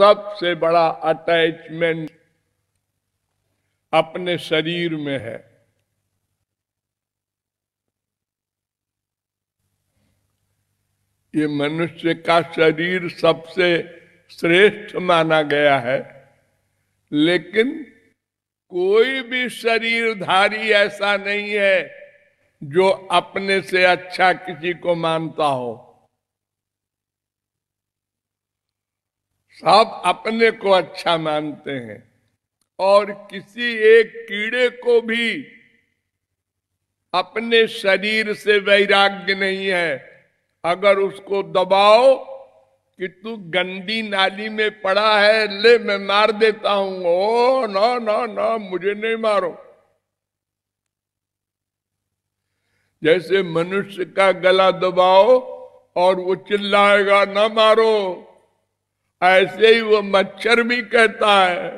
सबसे बड़ा अटैचमेंट अपने शरीर में है ये मनुष्य का शरीर सबसे श्रेष्ठ माना गया है लेकिन कोई भी शरीरधारी ऐसा नहीं है जो अपने से अच्छा किसी को मानता हो सब अपने को अच्छा मानते हैं और किसी एक कीड़े को भी अपने शरीर से वैराग्य नहीं है अगर उसको दबाओ कि तू गंदी नाली में पड़ा है ले मैं मार देता हूं ओ ना ना ना मुझे नहीं मारो जैसे मनुष्य का गला दबाओ और वो चिल्लाएगा ना मारो ऐसे ही वो मच्छर भी कहता है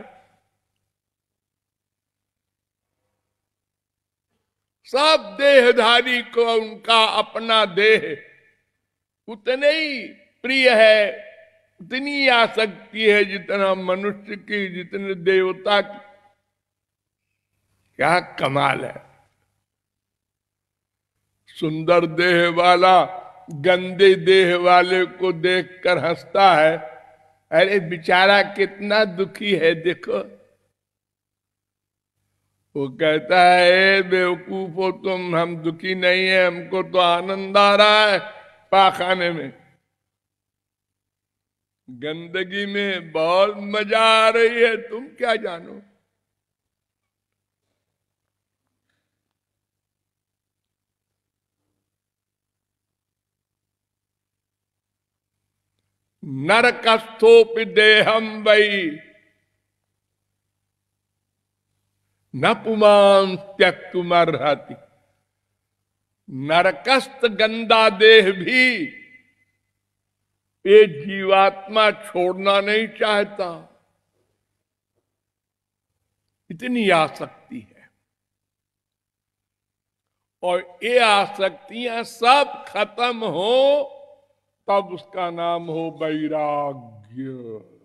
सब देहधारी को उनका अपना देह उतने ही प्रिय है उतनी आसक्ति है जितना मनुष्य की जितने देवता की क्या कमाल है सुंदर देह वाला गंदे देह वाले को देखकर हंसता है अरे बेचारा कितना दुखी है देखो वो कहता है बेवकूफ हो तुम हम दुखी नहीं है हमको तो आनंद आ रहा है पाखाने में गंदगी में बहुत मजा आ रही है तुम क्या जानो नरकस्थोपि देहम वही न पुमान रहती नरकस्थ गंदा देह भी ये जीवात्मा छोड़ना नहीं चाहता इतनी आसक्ति है और ये आसक्तियां सब खत्म हो तब उसका नाम हो वैराग्य